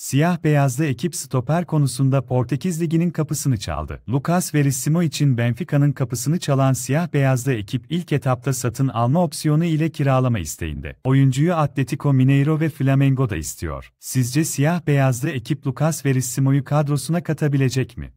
Siyah beyazlı ekip stoper konusunda Portekiz Ligi'nin kapısını çaldı. Lucas Verissimo için Benfica'nın kapısını çalan siyah beyazlı ekip ilk etapta satın alma opsiyonu ile kiralama isteğinde. Oyuncuyu Atletico Mineiro ve Flamengo da istiyor. Sizce siyah beyazlı ekip Lucas Verissimo'yu kadrosuna katabilecek mi?